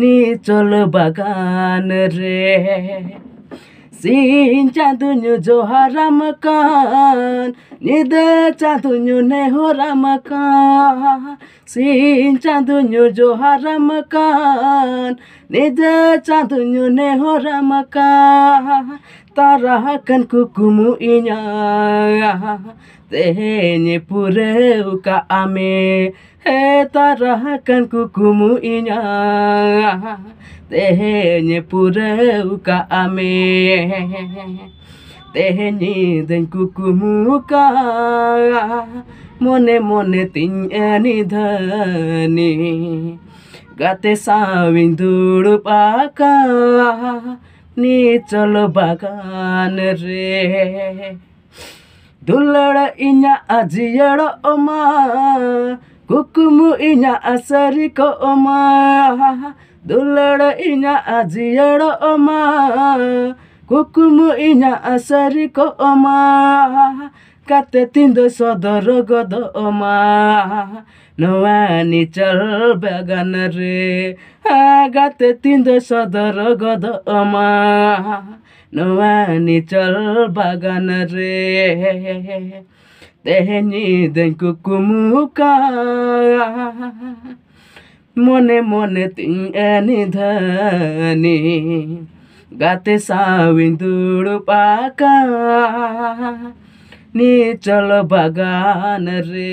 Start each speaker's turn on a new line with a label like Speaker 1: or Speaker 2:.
Speaker 1: নিচল বাগান রে Sin chadunyu jo haramakan Nida chadunyu ne horamakan Sin chadunyu jo haramakan Nida chadunyu ne horamakan Tarahakan kukumu inya Tenye pure uka ame He tarahakan kukumu inya Tenye pure uka ame তেহেনি কুকুমুকা মনে মনে তিন নিধানি গাতে সাবিন দুড় পাকা নি চল বাগান রে দুলড় ইঞা আজিয়ড় ওমা কুকুমু ইঞা আসারি কো ওমা দুলড় ইঞা আজিয়ড় ওমা कुकुम इना आसारी अमा कत तिंद सदर गद अमा नवानी चल बगन रे आगत तिंद सदर गद अमा नवानी चल बगन रे तेहनी दे कुकुम का मने मने तिंग निधनी గతె సావిందుడు పాక నీ చలో బగాన రే